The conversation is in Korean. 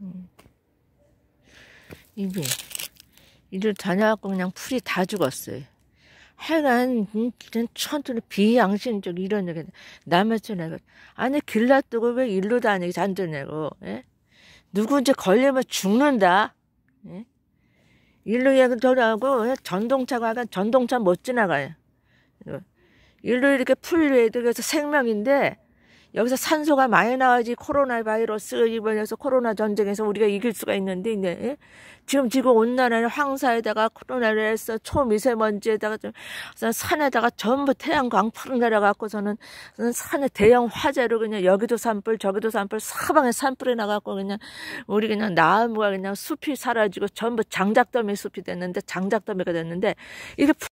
음. 이게 이들 다녀왔고 그냥 풀이 다 죽었어요. 하여간 이런 음, 천투는 비양심적 이런 얘기 남의 천애가 아니 길 놔두고 왜 일로 다니기 잔돈내고 예? 누구 이제 걸리면 죽는다. 예? 일로 얘기하고 예? 전동차가 약간 전동차 못 지나가요. 일로 이렇게 풀 해도 그래서 생명인데 여기서 산소가 많이 나와야지 코로나 바이러스 이번에서 코로나 전쟁에서 우리가 이길 수가 있는데 이제 예? 지금 지구 온난화는 황사에다가 코로나를 해서 초미세먼지에다가 좀 산에다가 전부 태양광 푸른 내려갖고서는 산에 대형 화재로 그냥 여기도 산불 저기도 산불 사방에 산불이 나갖고 그냥 우리 그냥 나무가 그냥 숲이 사라지고 전부 장작더미 숲이 됐는데 장작더미가 됐는데 이게